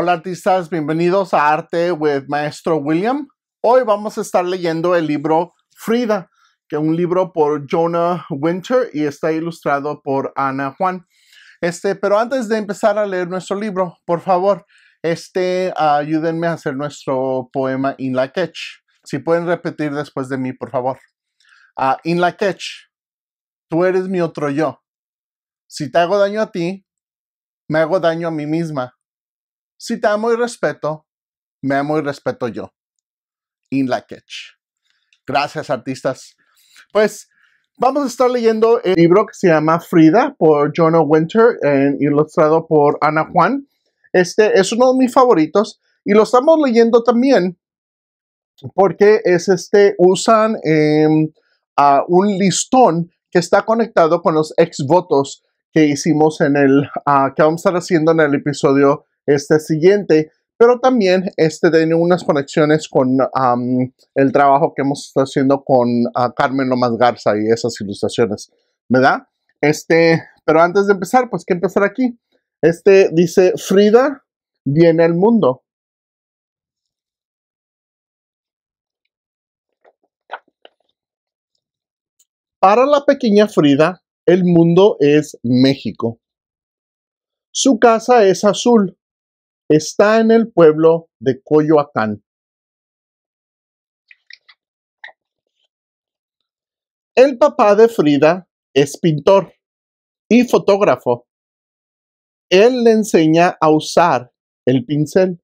Hola artistas, bienvenidos a Arte with Maestro William. Hoy vamos a estar leyendo el libro Frida, que es un libro por Jonah Winter y está ilustrado por Ana Juan. Este, pero antes de empezar a leer nuestro libro, por favor, este, ayúdenme a hacer nuestro poema In La Catch. Si pueden repetir después de mí, por favor. Ah, in La Catch, tú eres mi otro yo. Si te hago daño a ti, me hago daño a mí misma si te amo y respeto, me amo y respeto yo. In la catch. Gracias, artistas. Pues vamos a estar leyendo el libro que se llama Frida por Jonah Winter, ilustrado por Ana Juan. Este es uno de mis favoritos y lo estamos leyendo también porque es este, usan eh, un listón que está conectado con los ex votos que hicimos en el, ah, que vamos a estar haciendo en el episodio este siguiente, pero también este tiene unas conexiones con el trabajo que hemos estado haciendo con ah, Carmen Lomas Garza y esas ilustraciones, ¿verdad? Este, pero antes de empezar, pues que empezar aquí. Este dice, Frida viene al mundo. Para la pequeña Frida, el mundo es México. Su casa es azul, está en el pueblo de Coyoacán. El papá de Frida es pintor y fotógrafo. Él le enseña a usar el pincel.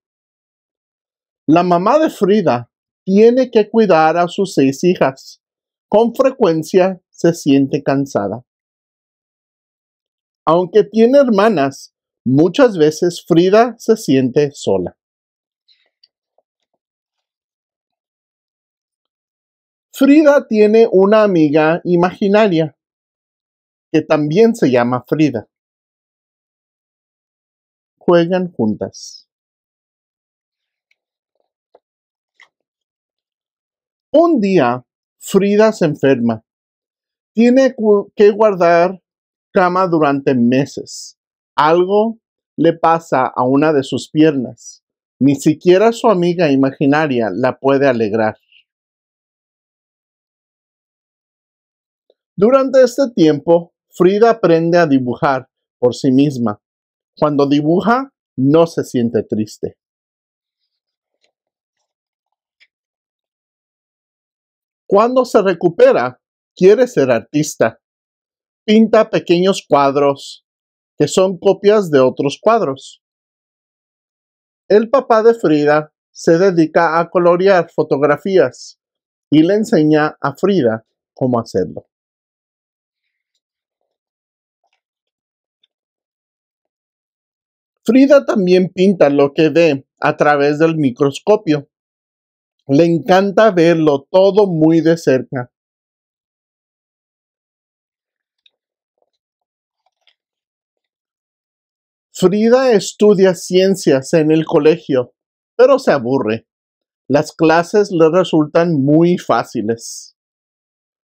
La mamá de Frida tiene que cuidar a sus seis hijas. Con frecuencia se siente cansada. Aunque tiene hermanas, Muchas veces Frida se siente sola. Frida tiene una amiga imaginaria que también se llama Frida. Juegan juntas. Un día, Frida se enferma. Tiene que guardar cama durante meses. Algo le pasa a una de sus piernas. Ni siquiera su amiga imaginaria la puede alegrar. Durante este tiempo, Frida aprende a dibujar por sí misma. Cuando dibuja, no se siente triste. Cuando se recupera, quiere ser artista. Pinta pequeños cuadros, que son copias de otros cuadros. El papá de Frida se dedica a colorear fotografías y le enseña a Frida cómo hacerlo. Frida también pinta lo que ve a través del microscopio. Le encanta verlo todo muy de cerca. Frida estudia ciencias en el colegio, pero se aburre. Las clases le resultan muy fáciles.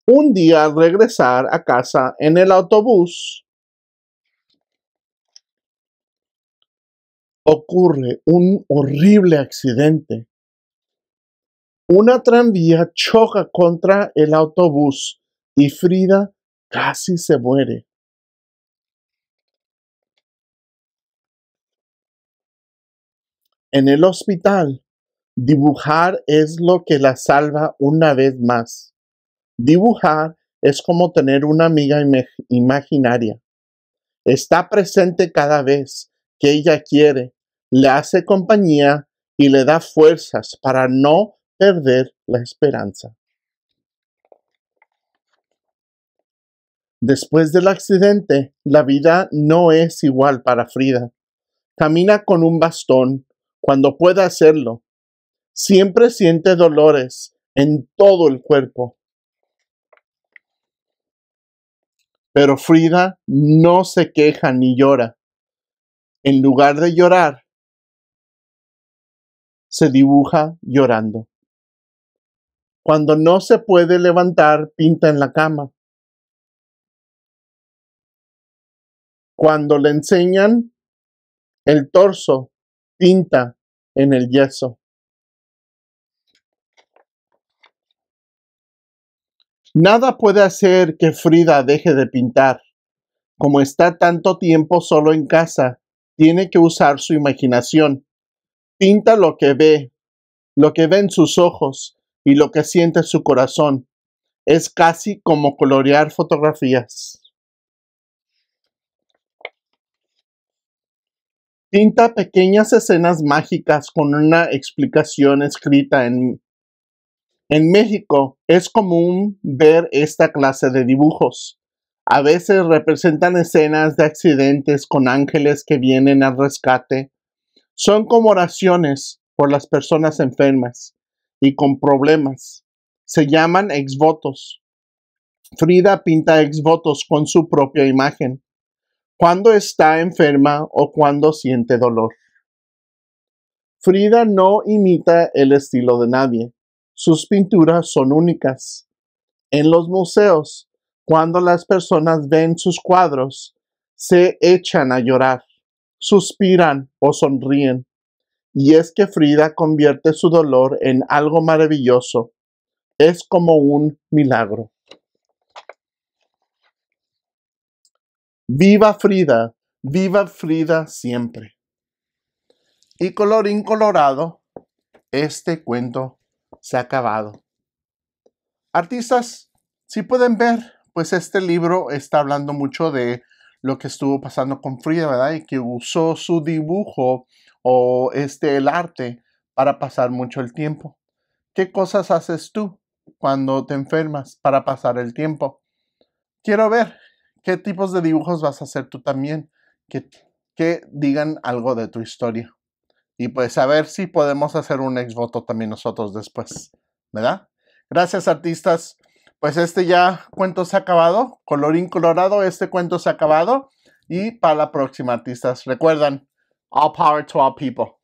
Un día al regresar a casa en el autobús, ocurre un horrible accidente. Una tranvía choca contra el autobús y Frida casi se muere. en el hospital, dibujar es lo que la salva una vez más. Dibujar es como tener una amiga imaginaria. Está presente cada vez que ella quiere, le hace compañía y le da fuerzas para no perder la esperanza. Después del accidente, la vida no es igual para Frida. Camina con un bastón, cuando pueda hacerlo. Siempre siente dolores en todo el cuerpo. Pero Frida no se queja ni llora. En lugar de llorar, se dibuja llorando. Cuando no se puede levantar, pinta en la cama. Cuando le enseñan el torso, Pinta en el yeso. Nada puede hacer que Frida deje de pintar. Como está tanto tiempo solo en casa, tiene que usar su imaginación. Pinta lo que ve, lo que ve en sus ojos y lo que siente su corazón. Es casi como colorear fotografías. Pinta pequeñas escenas mágicas con una explicación escrita en, en México es común ver esta clase de dibujos. A veces representan escenas de accidentes con ángeles que vienen al rescate. Son como oraciones por las personas enfermas y con problemas. Se llaman exvotos. Frida pinta exvotos con su propia imagen cuando está enferma o cuando siente dolor. Frida no imita el estilo de nadie. Sus pinturas son únicas. En los museos, cuando las personas ven sus cuadros, se echan a llorar, suspiran o sonríen. Y es que Frida convierte su dolor en algo maravilloso. Es como un milagro. Viva Frida, viva Frida siempre. Y color colorado, este cuento se ha acabado. Artistas, si pueden ver, pues este libro está hablando mucho de lo que estuvo pasando con Frida, ¿verdad? Y que usó su dibujo o este el arte para pasar mucho el tiempo. ¿Qué cosas haces tú cuando te enfermas para pasar el tiempo? Quiero ver ¿Qué tipos de dibujos vas a hacer tú también? Que, que digan algo de tu historia. Y pues a ver si podemos hacer un ex voto también nosotros después, ¿verdad? Gracias artistas. Pues este ya cuento se ha acabado. Colorín colorado, este cuento se ha acabado. Y para la próxima artistas, recuerdan, all power to all people.